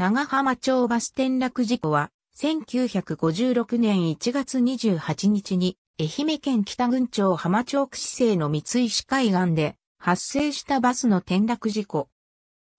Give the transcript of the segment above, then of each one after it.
長浜町バス転落事故は、1956年1月28日に、愛媛県北郡町浜町区市政の三石海岸で、発生したバスの転落事故。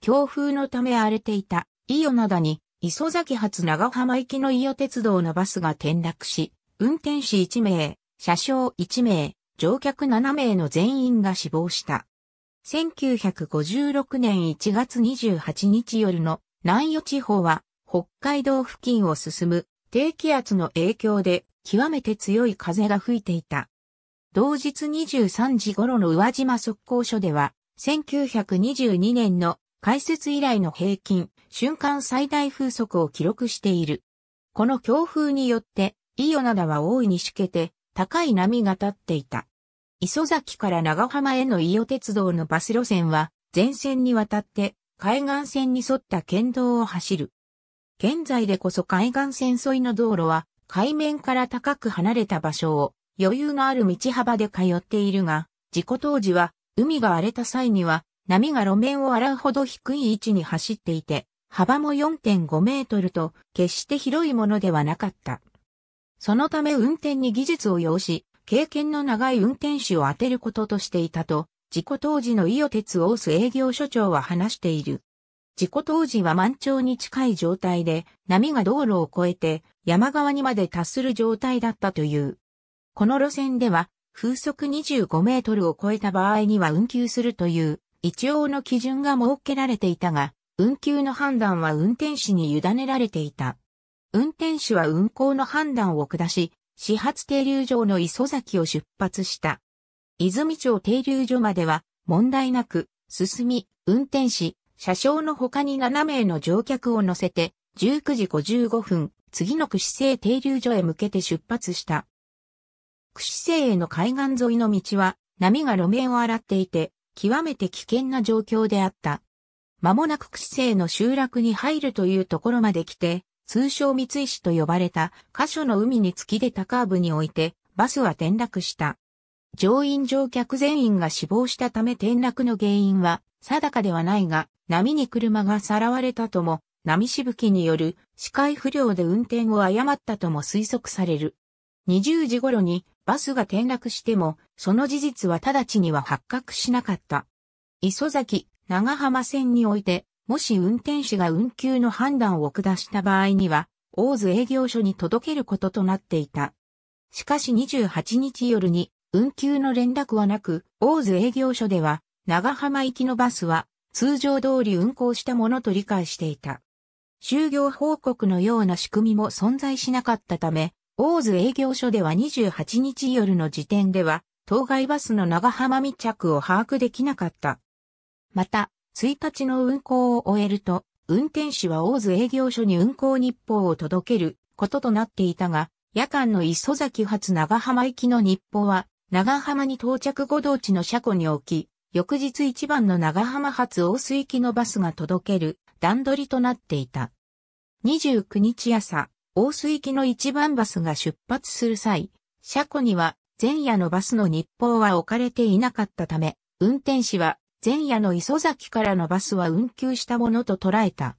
強風のため荒れていた、伊予灘に、磯崎発長浜行きの伊予鉄道のバスが転落し、運転士1名、車掌1名、乗客7名の全員が死亡した。1956年1月28日夜の南予地方は北海道付近を進む低気圧の影響で極めて強い風が吹いていた。同日23時頃の宇和島速攻所では1922年の開設以来の平均瞬間最大風速を記録している。この強風によって伊予灘は大いにしけて高い波が立っていた。磯崎から長浜への伊予鉄道のバス路線は全線にわたって海岸線に沿った県道を走る。現在でこそ海岸線沿いの道路は海面から高く離れた場所を余裕のある道幅で通っているが、事故当時は海が荒れた際には波が路面を洗うほど低い位置に走っていて、幅も4.5メートルと決して広いものではなかった。そのため運転に技術を要し、経験の長い運転手を当てることとしていたと事故当時の伊予鉄大須営業所長は話している。事故当時は満潮に近い状態で、波が道路を越えて山側にまで達する状態だったという。この路線では、風速25メートルを超えた場合には運休するという、一応の基準が設けられていたが、運休の判断は運転士に委ねられていた。運転士は運行の判断を下し、始発停留場の磯崎を出発した。泉町停留所までは問題なく進み、運転士、車掌の他に7名の乗客を乗せて、19時55分、次の串生停留所へ向けて出発した。串生への海岸沿いの道は、波が路面を洗っていて、極めて危険な状況であった。間もなく串生の集落に入るというところまで来て、通称三石と呼ばれた箇所の海に突き出たカーブにおいて、バスは転落した。乗員乗客全員が死亡したため転落の原因は定かではないが、波に車がさらわれたとも、波しぶきによる視界不良で運転を誤ったとも推測される。20時頃にバスが転落しても、その事実は直ちには発覚しなかった。磯崎、長浜線において、もし運転手が運休の判断を下した場合には、大津営業所に届けることとなっていた。しかし28日夜に運休の連絡はなく、大津営業所では、長浜行きのバスは、通常通り運行したものと理解していた。就業報告のような仕組みも存在しなかったため、大津営業所では28日夜の時点では、当該バスの長浜密着を把握できなかった。また、1日の運行を終えると、運転士は大津営業所に運行日報を届けることとなっていたが、夜間の磯崎発長浜行きの日報は長浜に到着後同地の車庫に置き、翌日一番の長浜発大須行きのバスが届ける段取りとなっていた。29日朝、大須行きの一番バスが出発する際、車庫には前夜のバスの日報は置かれていなかったため、運転士は前夜の磯崎からのバスは運休したものと捉えた。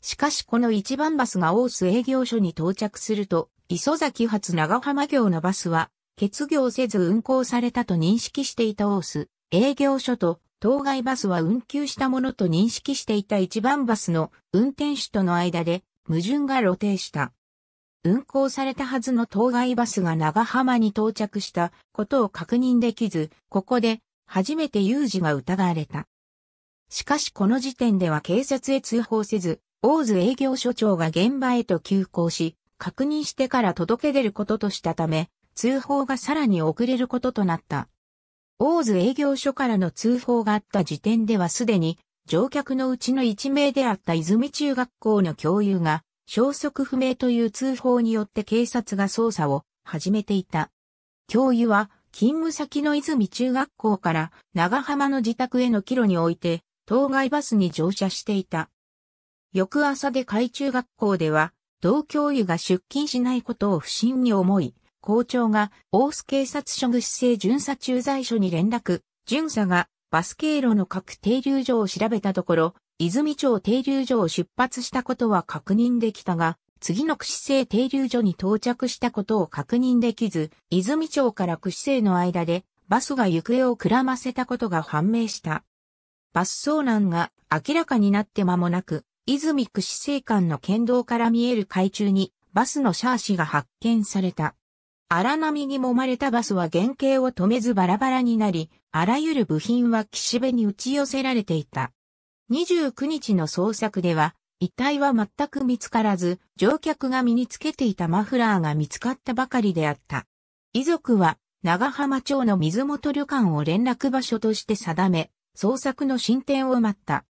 しかしこの一番バスが大須営業所に到着すると、磯崎発長浜行のバスは欠業せず運行されたと認識していたオース、営業所と当該バスは運休したものと認識していた一番バスの運転手との間で矛盾が露呈した。運行されたはずの当該バスが長浜に到着したことを確認できず、ここで初めて有事が疑われた。しかしこの時点では警察へ通報せず、大津営業所長が現場へと急行し、確認してから届け出ることとしたため、通報がさらに遅れることとなった。大津営業所からの通報があった時点ではすでに、乗客のうちの一名であった泉中学校の教諭が、消息不明という通報によって警察が捜査を始めていた。教諭は、勤務先の泉中学校から長浜の自宅への帰路において、当該バスに乗車していた。翌朝で海中学校では、同教諭が出勤しないことを不審に思い、校長が大須警察署具市政巡査駐在所に連絡、巡査がバス経路の各停留所を調べたところ、泉町停留所を出発したことは確認できたが、次の区市生停留所に到着したことを確認できず、泉町から区市生の間でバスが行方をくらませたことが判明した。バス遭難が明らかになって間もなく、泉区市生間の県道から見える海中にバスのシャーシが発見された。荒波に揉まれたバスは原型を止めずバラバラになり、あらゆる部品は岸辺に打ち寄せられていた。29日の捜索では、遺体は全く見つからず、乗客が身につけていたマフラーが見つかったばかりであった。遺族は、長浜町の水元旅館を連絡場所として定め、捜索の進展を待った。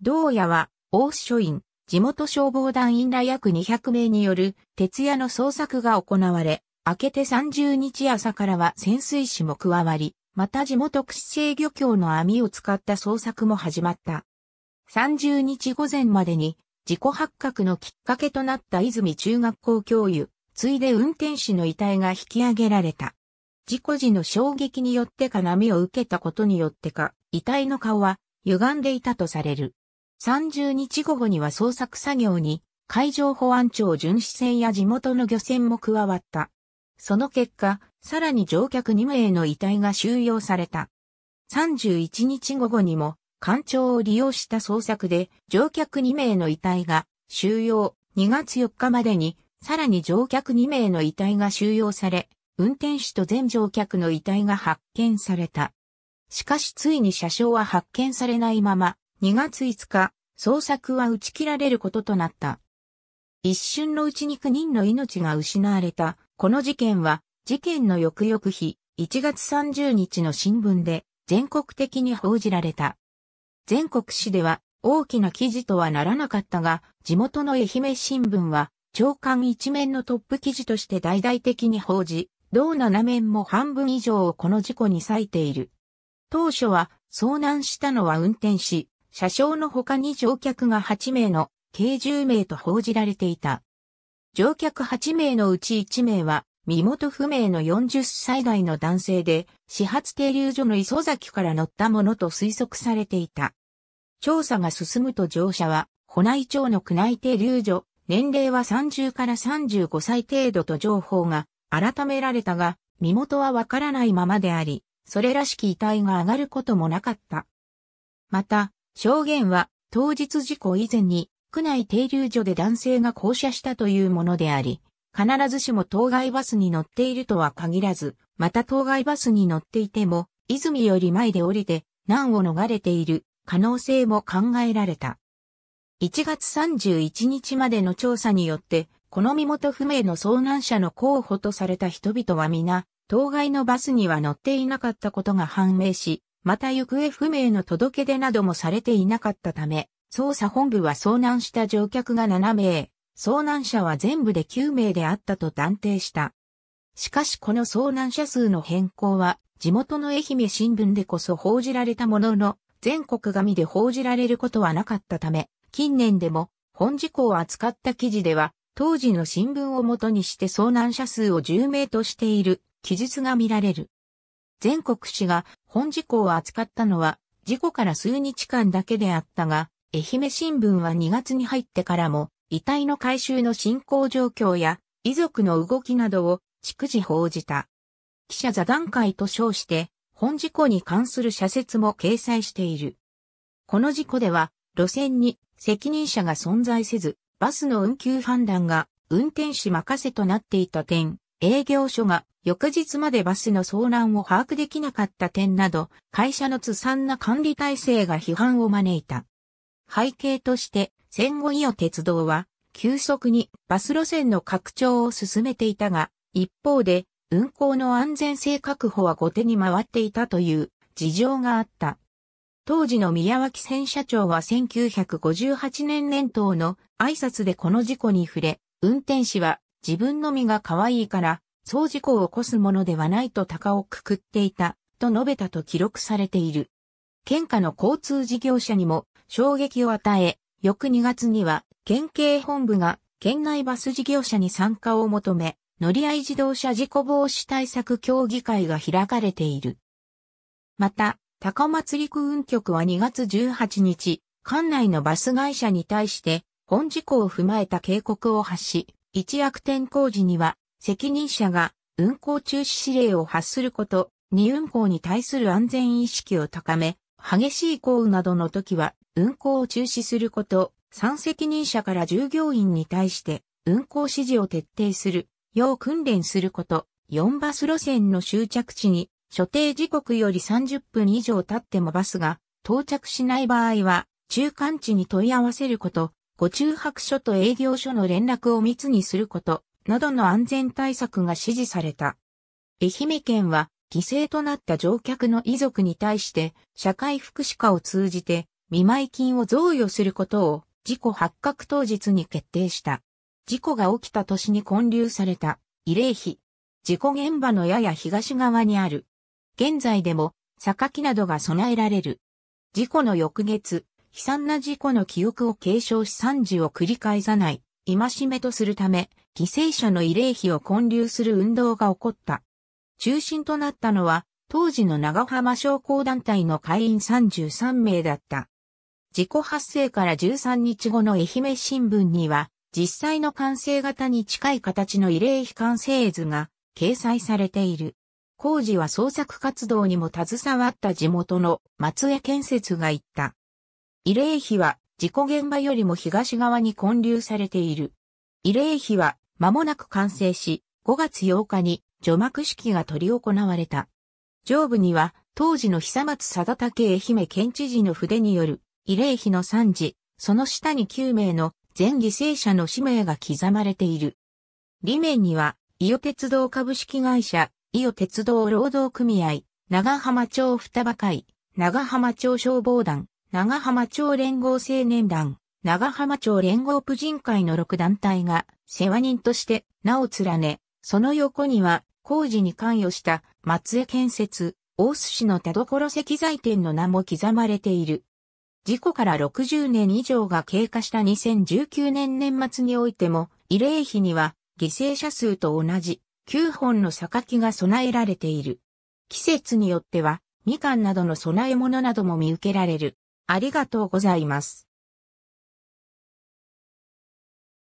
同やは、大署員、地元消防団員ら約200名による、徹夜の捜索が行われ、明けて30日朝からは潜水士も加わり、また地元屈制漁協の網を使った捜索も始まった。30日午前までに事故発覚のきっかけとなった泉中学校教諭、ついで運転士の遺体が引き上げられた。事故時の衝撃によってか波を受けたことによってか、遺体の顔は歪んでいたとされる。30日午後には捜索作業に、海上保安庁巡視船や地元の漁船も加わった。その結果、さらに乗客2名の遺体が収容された。31日午後にも、艦長を利用した捜索で、乗客2名の遺体が収容、2月4日までに、さらに乗客2名の遺体が収容され、運転手と全乗客の遺体が発見された。しかしついに車掌は発見されないまま、2月5日、捜索は打ち切られることとなった。一瞬のうちに9人の命が失われたこの事件は、事件の翌々日、1月30日の新聞で全国的に報じられた。全国紙では大きな記事とはならなかったが、地元の愛媛新聞は、長官一面のトップ記事として大々的に報じ、同7面も半分以上をこの事故に割いている。当初は、遭難したのは運転士、車掌の他に乗客が8名の、計10名と報じられていた。乗客8名のうち1名は、身元不明の40歳代の男性で、始発停留所の磯崎から乗ったものと推測されていた。調査が進むと乗車は、保内町の区内停留所、年齢は30から35歳程度と情報が改められたが、身元はわからないままであり、それらしき遺体が上がることもなかった。また、証言は当日事故以前に区内停留所で男性が降車したというものであり、必ずしも当該バスに乗っているとは限らず、また当該バスに乗っていても、泉より前で降りて、難を逃れている可能性も考えられた。1月31日までの調査によって、この身元不明の遭難者の候補とされた人々は皆、当該のバスには乗っていなかったことが判明し、また行方不明の届け出などもされていなかったため、捜査本部は遭難した乗客が7名、遭難者は全部で9名であったと断定した。しかしこの遭難者数の変更は、地元の愛媛新聞でこそ報じられたものの、全国紙で報じられることはなかったため、近年でも本事故を扱った記事では、当時の新聞をもとにして遭難者数を10名としている記述が見られる。全国紙が本事故を扱ったのは、事故から数日間だけであったが、愛媛新聞は2月に入ってからも、遺体の回収の進行状況や、遺族の動きなどを、逐次報じた。記者座談会と称して、本事故に関する社説も掲載している。この事故では、路線に責任者が存在せず、バスの運休判断が運転士任せとなっていた点、営業所が翌日までバスの騒乱を把握できなかった点など、会社のずさんな管理体制が批判を招いた。背景として戦後伊予鉄道は急速にバス路線の拡張を進めていたが、一方で運行の安全性確保は後手に回っていたという事情があった。当時の宮脇戦社長は1958年年頭の挨拶でこの事故に触れ、運転士は自分の身が可愛いから、そう事故を起こすものではないと鷹をくくっていた、と述べたと記録されている。県下の交通事業者にも衝撃を与え、翌2月には県警本部が県内バス事業者に参加を求め、乗り合い自動車事故防止対策協議会が開かれている。また、高松陸運局は2月18日、管内のバス会社に対して、本事故を踏まえた警告を発し、一悪天候時には、責任者が運行中止指令を発すること、二運行に対する安全意識を高め、激しい降雨などの時は運行を中止すること、3責任者から従業員に対して運行指示を徹底する、よう訓練すること、4バス路線の終着地に所定時刻より30分以上経ってもバスが到着しない場合は中間地に問い合わせること、ご中泊所と営業所の連絡を密にすること、などの安全対策が指示された。愛媛県は犠牲となった乗客の遺族に対して、社会福祉課を通じて、見舞金を贈与することを、事故発覚当日に決定した。事故が起きた年に建立された、慰霊碑。事故現場のやや東側にある。現在でも、榊などが備えられる。事故の翌月、悲惨な事故の記憶を継承し惨事を繰り返さない、戒めとするため、犠牲者の慰霊碑を建立する運動が起こった。中心となったのは、当時の長浜商工団体の会員33名だった。事故発生から13日後の愛媛新聞には、実際の完成型に近い形の慰霊碑完成図が掲載されている。工事は創作活動にも携わった地元の松江建設が言った。慰霊碑は事故現場よりも東側に建立されている。慰霊碑は間もなく完成し、5月8日に除幕式が執り行われた。上部には、当時の久松貞武愛媛県知事の筆による、慰霊碑の賛辞、その下に9名の全犠牲者の氏名が刻まれている。裏面には、伊予鉄道株式会社、伊予鉄道労働組合、長浜町双葉会、長浜町消防団、長浜町連合青年団、長浜町連合婦人会の6団体が世話人として名を連ね、その横には工事に関与した松江建設、大須市の田所石材店の名も刻まれている。事故から60年以上が経過した2019年年末においても、慰霊碑には犠牲者数と同じ9本の榊が備えられている。季節によっては、みかんなどの供え物なども見受けられる。ありがとうございます。